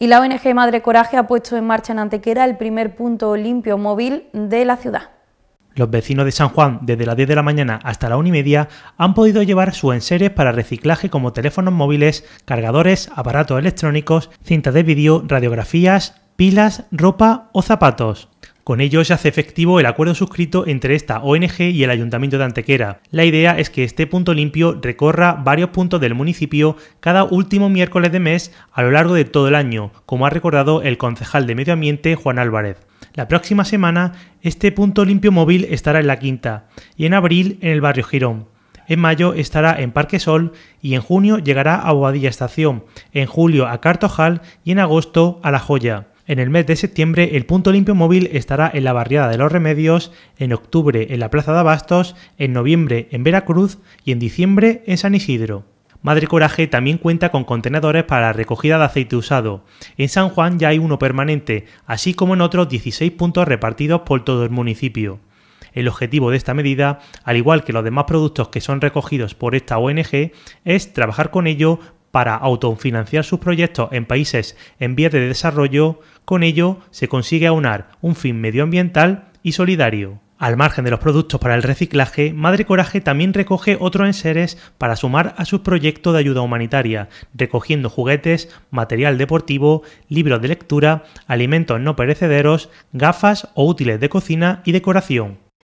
Y la ONG Madre Coraje ha puesto en marcha en Antequera el primer punto limpio móvil de la ciudad. Los vecinos de San Juan, desde las 10 de la mañana hasta la 1 y media, han podido llevar sus enseres para reciclaje como teléfonos móviles, cargadores, aparatos electrónicos, cintas de vídeo, radiografías, pilas, ropa o zapatos. Con ello se hace efectivo el acuerdo suscrito entre esta ONG y el Ayuntamiento de Antequera. La idea es que este punto limpio recorra varios puntos del municipio cada último miércoles de mes a lo largo de todo el año, como ha recordado el concejal de Medio Ambiente Juan Álvarez. La próxima semana, este punto limpio móvil estará en La Quinta y en abril en el barrio Girón. En mayo estará en Parque Sol y en junio llegará a Bobadilla Estación, en julio a Cartojal y en agosto a La Joya. En el mes de septiembre, el punto limpio móvil estará en la barriada de los Remedios, en octubre en la Plaza de Abastos, en noviembre en Veracruz y en diciembre en San Isidro. Madre Coraje también cuenta con contenedores para la recogida de aceite usado. En San Juan ya hay uno permanente, así como en otros 16 puntos repartidos por todo el municipio. El objetivo de esta medida, al igual que los demás productos que son recogidos por esta ONG, es trabajar con ello para autofinanciar sus proyectos en países en vías de desarrollo, con ello se consigue aunar un fin medioambiental y solidario. Al margen de los productos para el reciclaje, Madre Coraje también recoge otros enseres para sumar a sus proyectos de ayuda humanitaria, recogiendo juguetes, material deportivo, libros de lectura, alimentos no perecederos, gafas o útiles de cocina y decoración.